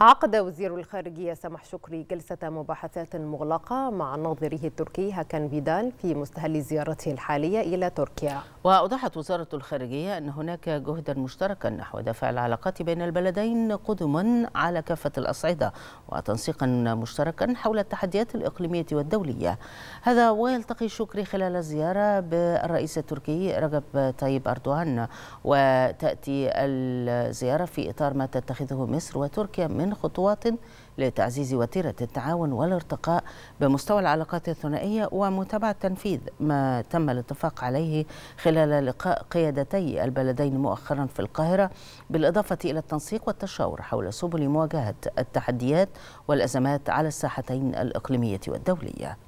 عقد وزير الخارجية سمح شكري جلسة مباحثات مغلقة مع ناظره التركي هاكان بيدال في مستهل زيارته الحالية إلى تركيا وأوضحت وزارة الخارجية أن هناك جهدا مشتركا نحو دفع العلاقات بين البلدين قدما على كافة الأصعدة وتنسيقا مشتركا حول التحديات الإقليمية والدولية هذا ويلتقي شكري خلال الزيارة بالرئيس التركي رجب طيب أردوان وتأتي الزيارة في إطار ما تتخذه مصر وتركيا من من خطوات لتعزيز وتيرة التعاون والارتقاء بمستوى العلاقات الثنائية ومتابعة تنفيذ ما تم الاتفاق عليه خلال لقاء قيادتي البلدين مؤخرا في القاهرة بالإضافة إلى التنسيق والتشاور حول سبل مواجهة التحديات والأزمات على الساحتين الإقليمية والدولية